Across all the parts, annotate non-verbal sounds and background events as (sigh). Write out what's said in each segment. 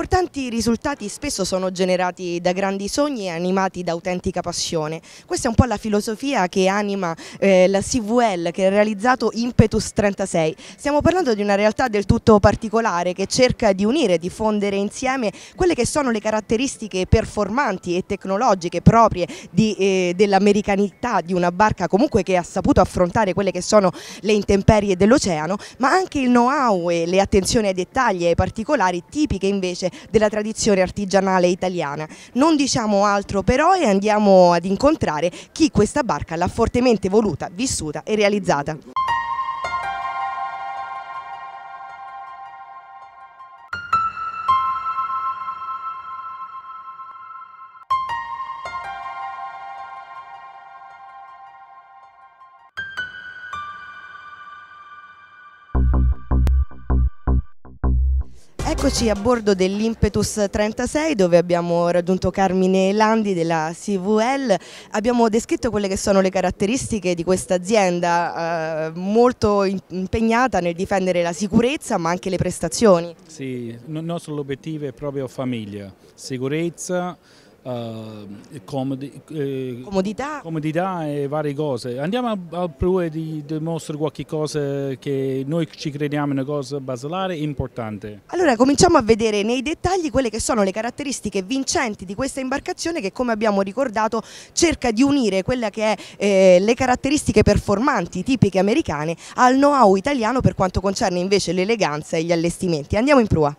Importanti risultati spesso sono generati da grandi sogni e animati da autentica passione. Questa è un po' la filosofia che anima eh, la CVL che ha realizzato Impetus 36. Stiamo parlando di una realtà del tutto particolare che cerca di unire e diffondere insieme quelle che sono le caratteristiche performanti e tecnologiche proprie eh, dell'americanità di una barca comunque che ha saputo affrontare quelle che sono le intemperie dell'oceano, ma anche il know-how e le attenzioni ai dettagli e ai particolari tipiche invece base della tradizione artigianale italiana. Non diciamo altro però e andiamo ad incontrare chi questa barca l'ha fortemente voluta, vissuta e realizzata. Eccoci a bordo dell'Impetus 36 dove abbiamo raggiunto Carmine Landi della CVL. Abbiamo descritto quelle che sono le caratteristiche di questa azienda eh, molto impegnata nel difendere la sicurezza ma anche le prestazioni. Sì, il nostro obiettivo è proprio famiglia, sicurezza, Ehm, comodi, eh, comodità. comodità. e varie cose. Andiamo al, al Prue di dimostrare qualche cosa che noi ci crediamo una cosa basilare e importante. Allora cominciamo a vedere nei dettagli quelle che sono le caratteristiche vincenti di questa imbarcazione che come abbiamo ricordato cerca di unire quelle che è eh, le caratteristiche performanti tipiche americane al know-how italiano per quanto concerne invece l'eleganza e gli allestimenti. Andiamo in prua.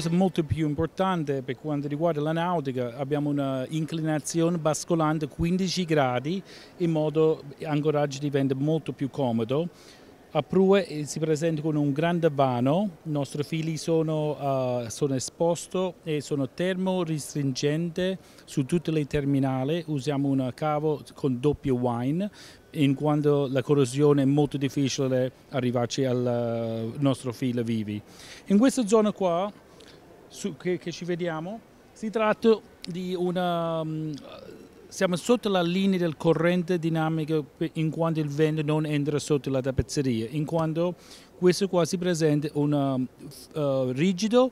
cosa molto più importante per quanto riguarda la nautica, abbiamo un'inclinazione bascolante 15 gradi in modo che l'ancoraggio diventa molto più comodo. A Prue eh, si presenta con un grande vano, i nostri fili sono, uh, sono esposti e sono termoristringenti su tutte le terminali, usiamo un cavo con doppio wine in quanto la corrosione è molto difficile arrivarci al eh, nostro filo vivi. In questa zona qua su, che, che, ci vediamo, si tratta di una... Um, siamo sotto la linea del corrente dinamico in quanto il vento non entra sotto la tappezzeria, in quanto questo qua si presenta un uh, uh rigido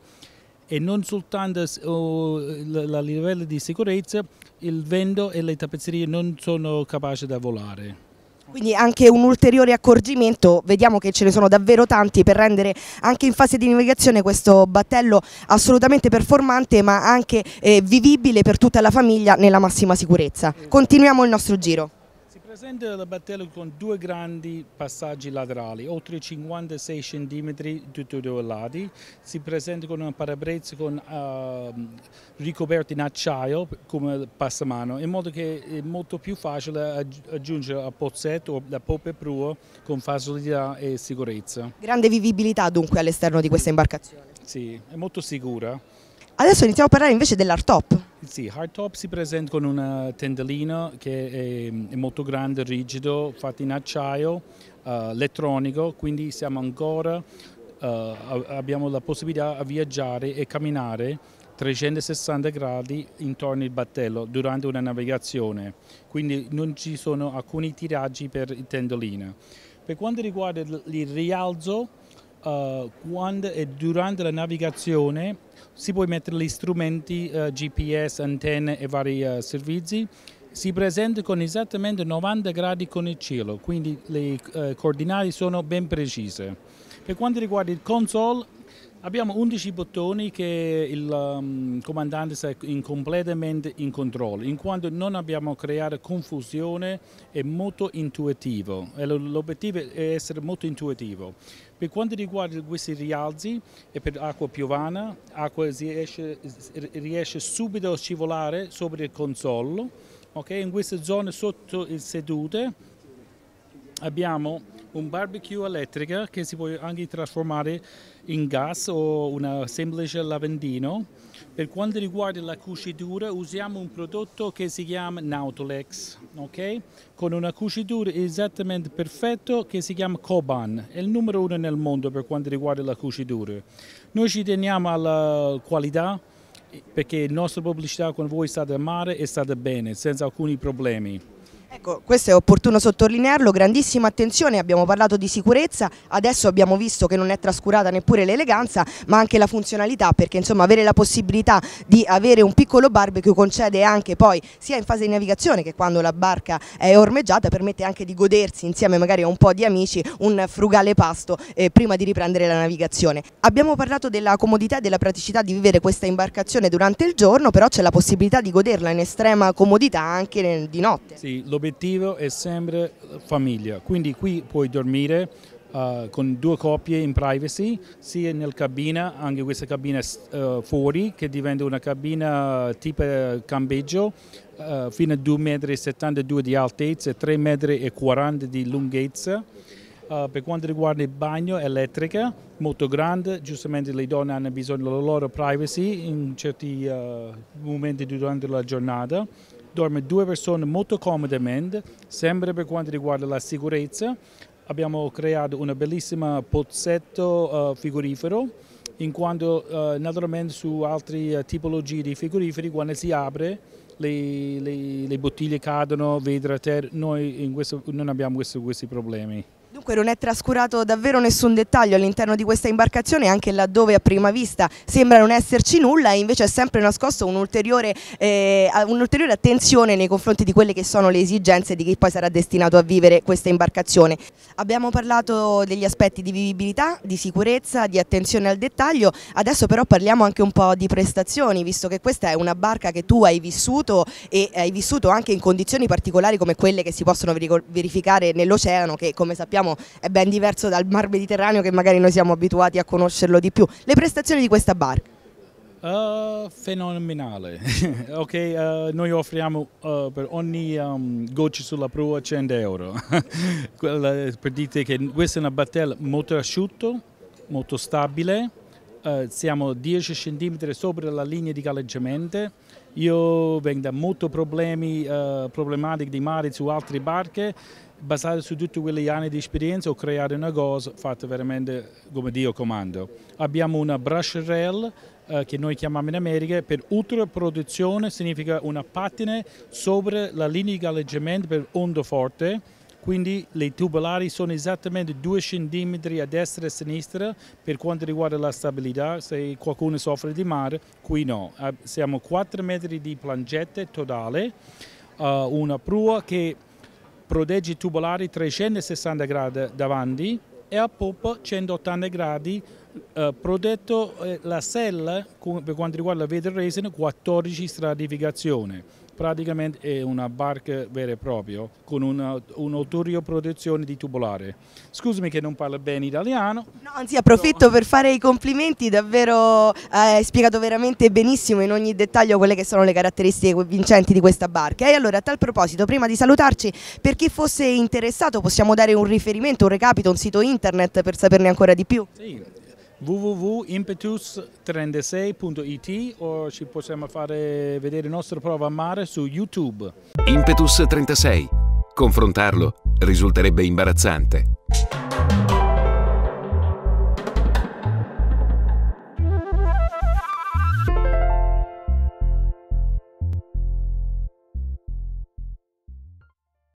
e non soltanto uh, la, livello di sicurezza, il vento e le tappezzerie non sono capaci da volare. Quindi anche un ulteriore accorgimento, vediamo che ce ne sono davvero tanti per rendere anche in fase di navigazione questo battello assolutamente performante ma anche eh, vivibile per tutta la famiglia nella massima sicurezza. Continuiamo il nostro giro presente la battaglia con due grandi passaggi laterali, oltre 56 cm tutti e due lati. Si presenta con una parabrezza uh, ehm, ricoperto in acciaio come passamano, in modo che è molto più facile aggiungere a pozzetto o da poppe prua con facilità e sicurezza. Grande vivibilità dunque all'esterno di questa imbarcazione? Sì, è molto sicura. Adesso iniziamo a parlare invece dell'artop. top. Sì, hardtop si presenta con una tendellina che è, mm, è, molto grande, rigido, fatta in acciaio, uh, elettronico, quindi siamo ancora, uh, abbiamo la possibilità di viaggiare e camminare 360 gradi intorno al battello durante una navigazione, quindi non ci sono alcuni tiraggi per il tendolino. Per quanto riguarda il rialzo, uh, quando, durante la navigazione si può mettere gli strumenti uh, eh, GPS, antenne e vari uh, servizi. Si presenta con esattamente 90 gradi con il cielo, quindi le uh, coordinate sono ben precise. Per quanto riguarda il console, abbiamo 11 bottoni che il um, comandante sta in completamente in controllo, in quanto non abbiamo creato confusione, è molto intuitivo. L'obiettivo è essere molto intuitivo. Per quanto riguarda questi rialzi, è per acqua piovana, l'acqua riesce, riesce subito a scivolare sopra il consolo. Okay? In queste zone sotto il sedute abbiamo un barbecue elettrico che si può anche trasformare in gas o un semplice lavandino. Per quanto riguarda la cucitura usiamo un prodotto che si chiama Nautolex, okay? con una cucitura esattamente perfetta che si chiama Coban, è il numero uno nel mondo per quanto riguarda la cucitura. Noi ci teniamo alla qualità perché la nostra pubblicità con voi è stata amare e è stata bene, senza alcuni problemi. Ecco, questo è opportuno sottolinearlo, grandissima attenzione, abbiamo parlato di sicurezza, adesso abbiamo visto che non è trascurata neppure l'eleganza ma anche la funzionalità perché insomma avere la possibilità di avere un piccolo barbecue concede anche poi sia in fase di navigazione che quando la barca è ormeggiata permette anche di godersi insieme magari a un po' di amici un frugale pasto eh, prima di riprendere la navigazione. Abbiamo parlato della comodità e della praticità di vivere questa imbarcazione durante il giorno però c'è la possibilità di goderla in estrema comodità anche di notte. Sì, l'obiettivo è sempre famiglia, quindi qui puoi dormire uh, con due coppie in privacy, sia nella cabina, anche questa cabina uh, fuori che diventa una cabina eh, tipo campeggio uh, fino a 2,72 m di altezza e 3,40 m di lunghezza. Uh, per quanto riguarda il bagno elettrica, molto grande, giustamente le donne hanno bisogno della loro privacy in certi uh, momenti durante la giornata dorme due persone molto comodamente, sempre per quanto riguarda la sicurezza. Abbiamo creato un bellissimo pozzetto eh, frigorifero in quanto eh, naturalmente su altre eh, tipologie di frigoriferi quando si apre le, le, le bottiglie cadono, vedra, terra, noi questo, non abbiamo questo, questi problemi. Comunque non è trascurato davvero nessun dettaglio all'interno di questa imbarcazione, anche laddove a prima vista sembra non esserci nulla e invece è sempre nascosto eh, un'ulteriore eh, un attenzione nei confronti di quelle che sono le esigenze di chi poi sarà destinato a vivere questa imbarcazione. Abbiamo parlato degli aspetti di vivibilità, di sicurezza, di attenzione al dettaglio, adesso però parliamo anche un po' di prestazioni, visto che questa è una barca che tu hai vissuto e hai vissuto anche in condizioni particolari come quelle che si possono verificare nell'oceano, che come sappiamo è ben diverso dal Mar Mediterraneo che magari noi siamo abituati a conoscerlo di più. Le prestazioni di questa barca? Uh, eh, fenomenale. (laughs) ok, uh, noi offriamo uh, per ogni um, goccia sulla prua 100 euro. (laughs) Quella, per dire che questa è una battella molto asciutto, molto stabile. siamo 10 cm sopra la linea di galleggiamento. Io vengo da molti problemi, problematiche di mare su altre barche basare su tutti quegli anni di esperienza o creare una cosa fatta veramente come Dio comando. Abbiamo una brush rail eh, che noi chiamiamo in America per ultraproduzione, significa una patina sopra la linea di galleggiamento per onda forte, quindi le tubolari sono esattamente 2 cm a destra e a sinistra per quanto riguarda la stabilità, se qualcuno soffre di mare, qui no. Eh, siamo 4 metri di plangette totale, eh, una prua che prodeggi tubolari 360 gradi davanti e a pop 180 gradi eh, protetto eh, la sella per quanto riguarda la Vader Racing 14 stratificazione praticamente è una barca vera e propria con un'autorio un protezione di tubolare. Scusami che non parlo bene italiano. No, anzi approfitto per fare i complimenti, davvero eh, hai eh, spiegato veramente benissimo in ogni dettaglio quelle che sono le caratteristiche vincenti di questa barca. E allora a tal proposito, prima di salutarci, per chi fosse interessato possiamo dare un riferimento, un recapito, un sito internet per saperne ancora di più? Sì, www.impetus36.it o ci possiamo fare vedere il nostro prova a mare su YouTube. Impetus 36. Confrontarlo risulterebbe imbarazzante.